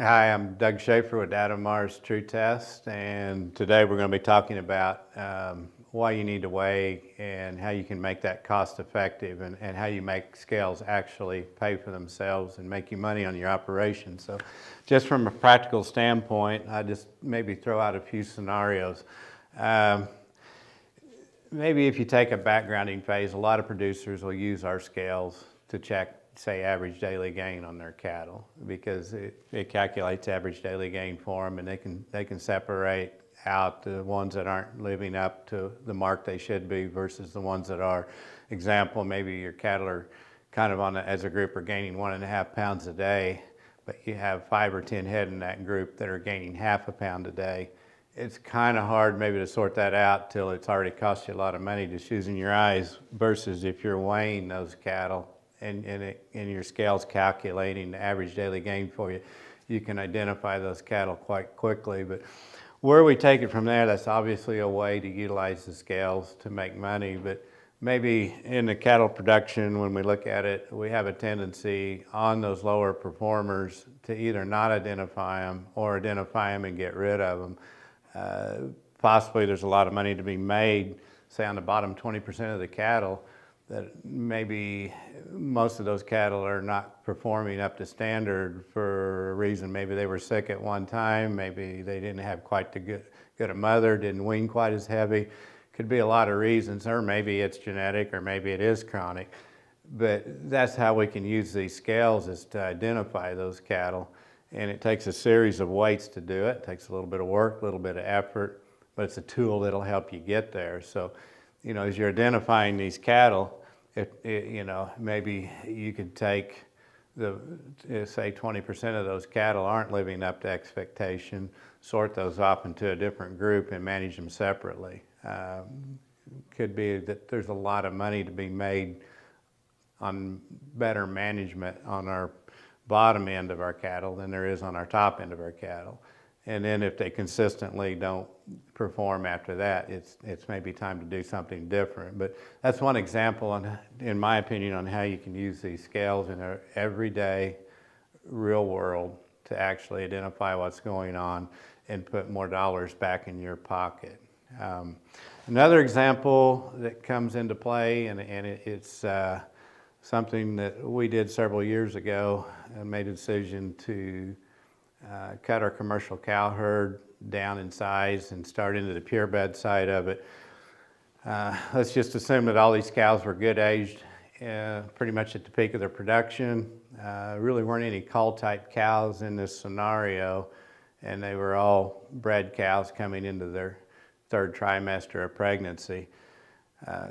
Hi, I'm Doug Schaefer with Mars True Test, and today we're going to be talking about um, why you need to weigh and how you can make that cost effective and, and how you make scales actually pay for themselves and make you money on your operation. So just from a practical standpoint, I just maybe throw out a few scenarios. Um, maybe if you take a backgrounding phase, a lot of producers will use our scales to check say average daily gain on their cattle because it, it calculates average daily gain for them and they can, they can separate out the ones that aren't living up to the mark they should be versus the ones that are. Example, maybe your cattle are kind of on a, as a group are gaining one and a half pounds a day, but you have five or 10 head in that group that are gaining half a pound a day. It's kind of hard maybe to sort that out till it's already cost you a lot of money just using your eyes versus if you're weighing those cattle and, and, it, and your scale's calculating the average daily gain for you, you can identify those cattle quite quickly. But where we take it from there, that's obviously a way to utilize the scales to make money. But maybe in the cattle production, when we look at it, we have a tendency on those lower performers to either not identify them or identify them and get rid of them. Uh, possibly there's a lot of money to be made, say on the bottom 20% of the cattle, that maybe most of those cattle are not performing up to standard for a reason. Maybe they were sick at one time, maybe they didn't have quite the good, good a mother, didn't wean quite as heavy. Could be a lot of reasons, or maybe it's genetic, or maybe it is chronic. But that's how we can use these scales is to identify those cattle. And it takes a series of weights to do it. It takes a little bit of work, a little bit of effort, but it's a tool that'll help you get there. So you know, as you're identifying these cattle, it, it, you know, maybe you could take the, eh, say 20% of those cattle aren't living up to expectation, sort those off into a different group and manage them separately. Um, could be that there's a lot of money to be made on better management on our bottom end of our cattle than there is on our top end of our cattle. And then if they consistently don't perform after that, it's, it's maybe time to do something different. But that's one example, on, in my opinion, on how you can use these scales in our everyday real world to actually identify what's going on and put more dollars back in your pocket. Um, another example that comes into play, and, and it, it's uh, something that we did several years ago and made a decision to uh, cut our commercial cow herd down in size and start into the purebred side of it. Uh, let's just assume that all these cows were good aged, uh, pretty much at the peak of their production. Uh, really weren't any cull type cows in this scenario, and they were all bred cows coming into their third trimester of pregnancy. Uh,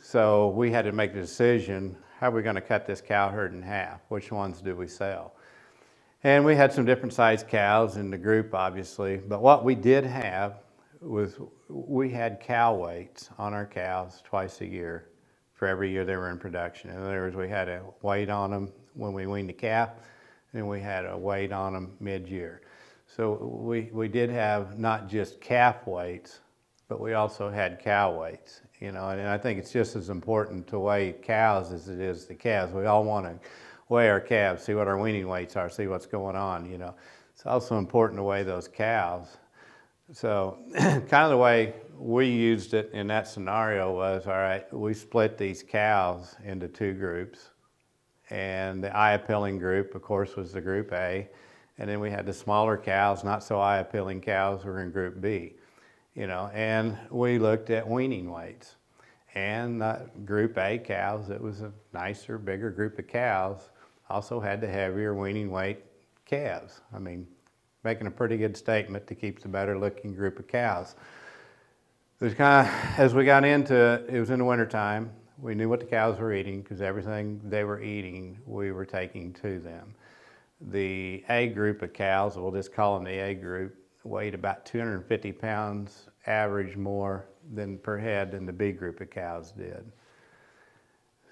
so we had to make the decision, how are we gonna cut this cow herd in half? Which ones do we sell? And we had some different sized cows in the group, obviously. But what we did have was we had cow weights on our cows twice a year for every year they were in production. In other words, we had a weight on them when we weaned the calf, and we had a weight on them mid-year. So we, we did have not just calf weights, but we also had cow weights. You know, and I think it's just as important to weigh cows as it is the calves. We all want to weigh our calves, see what our weaning weights are, see what's going on, you know. It's also important to weigh those calves. So kind of the way we used it in that scenario was, all right, we split these cows into two groups. And the eye appealing group, of course, was the group A. And then we had the smaller cows, not so eye appealing cows were in group B. You know, and we looked at weaning weights. And the group A cows, it was a nicer, bigger group of cows also had the heavier weaning weight calves. I mean, making a pretty good statement to keep the better looking group of cows. There's kind of, as we got into it, it was in the wintertime. We knew what the cows were eating because everything they were eating, we were taking to them. The A group of cows, we'll just call them the A group, weighed about 250 pounds average more than per head than the B group of cows did.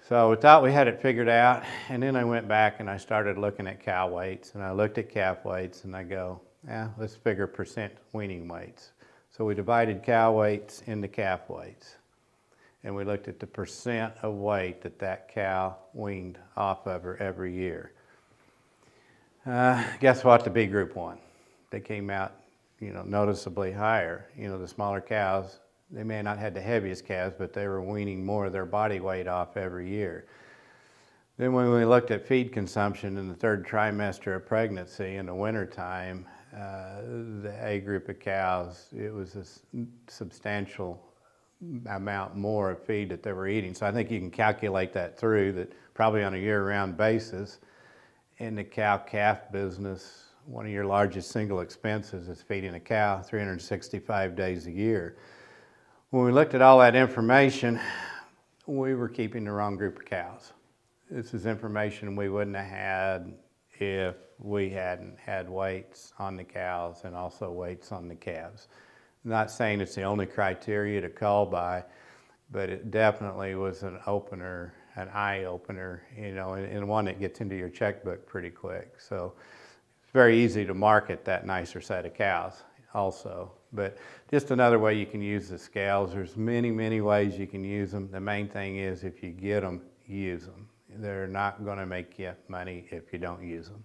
So we thought we had it figured out, and then I went back and I started looking at cow weights, and I looked at calf weights, and I go, yeah, let's figure percent weaning weights. So we divided cow weights into calf weights, and we looked at the percent of weight that that cow weaned off of her every year. Uh, guess what? The B group won. They came out, you know, noticeably higher. You know, the smaller cows they may not had the heaviest calves, but they were weaning more of their body weight off every year. Then when we looked at feed consumption in the third trimester of pregnancy in the wintertime, uh, the A group of cows, it was a substantial amount more of feed that they were eating. So I think you can calculate that through that probably on a year-round basis. In the cow-calf business, one of your largest single expenses is feeding a cow 365 days a year when we looked at all that information, we were keeping the wrong group of cows. This is information we wouldn't have had if we hadn't had weights on the cows and also weights on the calves. I'm not saying it's the only criteria to call by, but it definitely was an opener, an eye opener, you know, and, and one that gets into your checkbook pretty quick. So it's very easy to market that nicer set of cows also. But just another way you can use the scales. There's many, many ways you can use them. The main thing is if you get them, use them. They're not going to make you money if you don't use them.